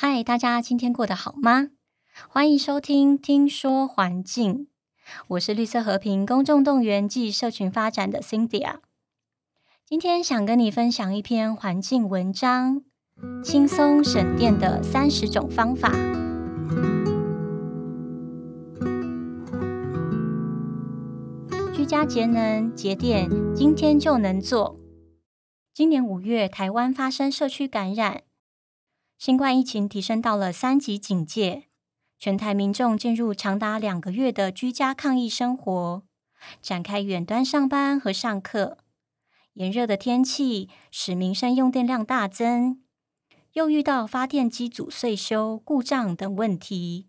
嗨，大家今天过得好吗？欢迎收听《听说环境》，我是绿色和平公众动员暨社群发展的 Cynthia。今天想跟你分享一篇环境文章：轻松省电的三十种方法。居家节能节电，今天就能做。今年五月，台湾发生社区感染。新冠疫情提升到了三级警戒，全台民众进入长达两个月的居家抗疫生活，展开远端上班和上课。炎热的天气使民生用电量大增，又遇到发电机组岁修故障等问题，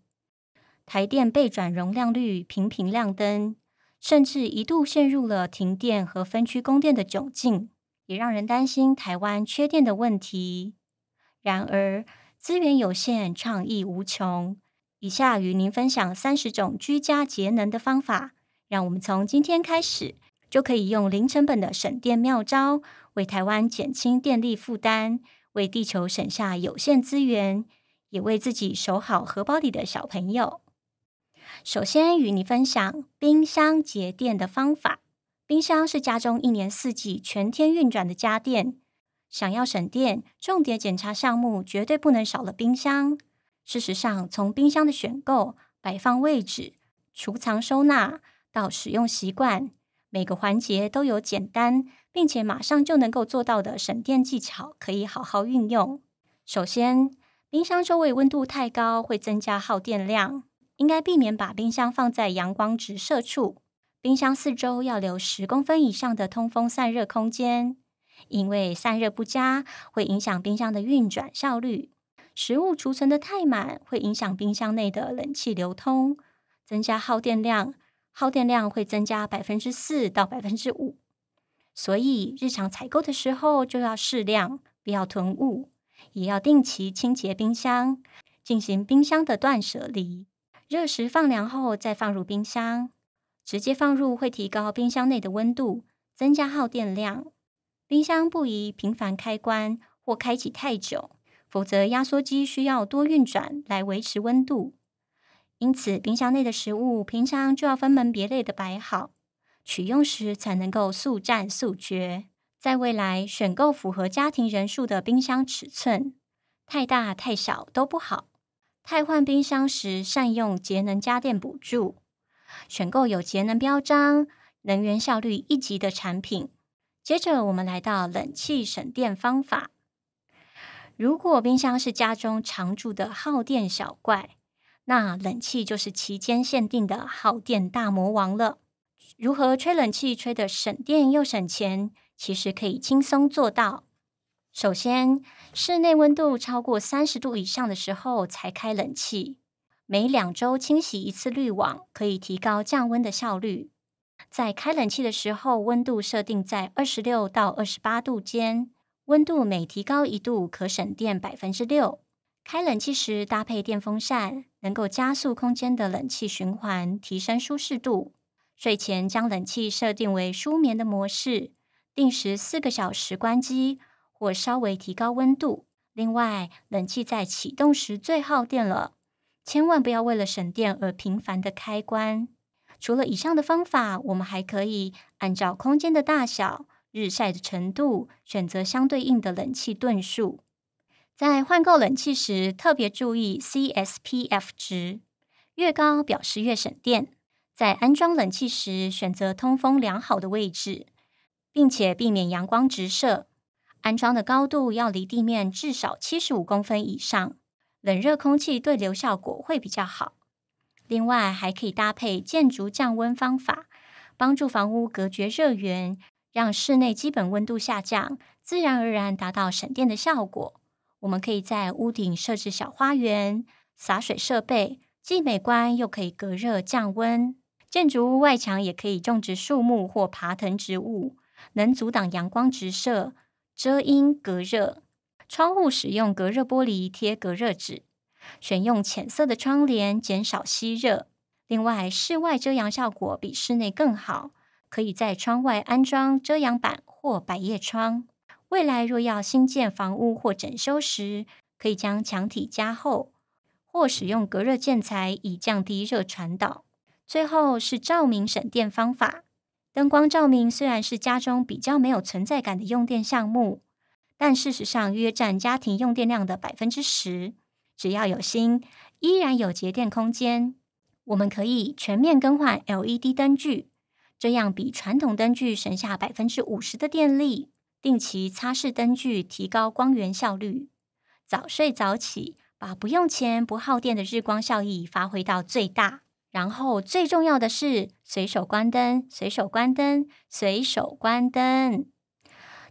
台电被转容量率频频亮灯，甚至一度陷入了停电和分区供电的窘境，也让人担心台湾缺电的问题。然而，资源有限，创意无穷。以下与您分享三十种居家节能的方法，让我们从今天开始，就可以用零成本的省电妙招，为台湾减轻电力负担，为地球省下有限资源，也为自己守好荷包里的小朋友。首先，与你分享冰箱节电的方法。冰箱是家中一年四季全天运转的家电。想要省电，重点检查项目绝对不能少了冰箱。事实上，从冰箱的选购、摆放位置、储藏收纳到使用习惯，每个环节都有简单并且马上就能够做到的省电技巧，可以好好运用。首先，冰箱周围温度太高会增加耗电量，应该避免把冰箱放在阳光直射处。冰箱四周要留十公分以上的通风散热空间。因为散热不佳，会影响冰箱的运转效率。食物储存的太满，会影响冰箱内的冷气流通，增加耗电量。耗电量会增加百分之四到百分之五。所以，日常采购的时候就要适量，不要囤物，也要定期清洁冰箱，进行冰箱的断舍离。热食放凉后再放入冰箱，直接放入会提高冰箱内的温度，增加耗电量。冰箱不宜频繁开关或开启太久，否则压缩机需要多运转来维持温度。因此，冰箱内的食物平常就要分门别类的摆好，取用时才能够速战速决。在未来选购符合家庭人数的冰箱尺寸，太大太小都不好。太换冰箱时，善用节能家电补助，选购有节能标章、能源效率一级的产品。接着，我们来到冷气省电方法。如果冰箱是家中常住的耗电小怪，那冷气就是期间限定的耗电大魔王了。如何吹冷气吹的省电又省钱？其实可以轻松做到。首先，室内温度超过三十度以上的时候才开冷气。每两周清洗一次滤网，可以提高降温的效率。在开冷气的时候，温度设定在二十六到二十八度间。温度每提高一度，可省电百分之六。开冷气时搭配电风扇，能够加速空间的冷气循环，提升舒适度。睡前将冷气设定为舒眠的模式，定时四个小时关机，或稍微提高温度。另外，冷气在启动时最耗电了，千万不要为了省电而频繁的开关。除了以上的方法，我们还可以按照空间的大小、日晒的程度，选择相对应的冷气吨数。在换购冷气时，特别注意 CSPF 值，越高表示越省电。在安装冷气时，选择通风良好的位置，并且避免阳光直射。安装的高度要离地面至少七十五公分以上，冷热空气对流效果会比较好。另外，还可以搭配建筑降温方法，帮助房屋隔绝热源，让室内基本温度下降，自然而然达到省电的效果。我们可以在屋顶设置小花园、洒水设备，既美观又可以隔热降温。建筑物外墙也可以种植树木或爬藤植物，能阻挡阳光直射、遮阴隔热。窗户使用隔热玻璃，贴隔热纸。选用浅色的窗帘，减少吸热。另外，室外遮阳效果比室内更好，可以在窗外安装遮阳板或百叶窗。未来若要新建房屋或整修时，可以将墙体加厚，或使用隔热建材以降低热传导。最后是照明省电方法。灯光照明虽然是家中比较没有存在感的用电项目，但事实上约占家庭用电量的百分之十。只要有心，依然有节电空间。我们可以全面更换 LED 灯具，这样比传统灯具省下百分之五十的电力。定期擦拭灯具，提高光源效率。早睡早起，把不用钱不耗电的日光效益发挥到最大。然后最重要的是，随手关灯，随手关灯，随手关灯。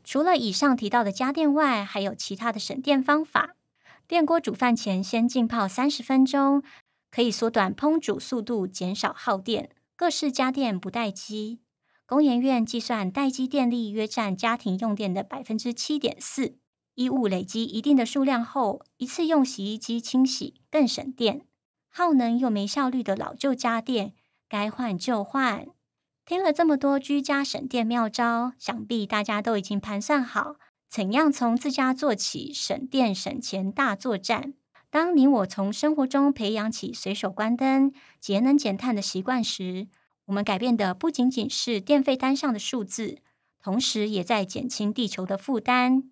除了以上提到的家电外，还有其他的省电方法。电锅煮饭前先浸泡三十分钟，可以缩短烹煮速度，减少耗电。各式家电不待机，工研院计算待机电力约占家庭用电的百分之七点四。衣物累积一定的数量后，一次用洗衣机清洗更省电。耗能又没效率的老旧家电，该换就换。听了这么多居家省电妙招，想必大家都已经盘算好。怎样从自家做起省电省钱大作战？当你我从生活中培养起随手关灯、节能减碳的习惯时，我们改变的不仅仅是电费单上的数字，同时也在减轻地球的负担。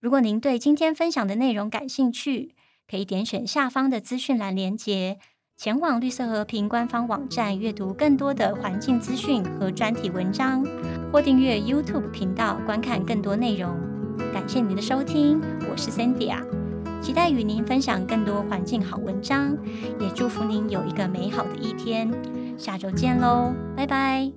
如果您对今天分享的内容感兴趣，可以点选下方的资讯栏链接，前往绿色和平官方网站阅读更多的环境资讯和专题文章，或订阅 YouTube 频道观看更多内容。感谢您的收听，我是 c i n d y 啊，期待与您分享更多环境好文章，也祝福您有一个美好的一天，下周见喽，拜拜。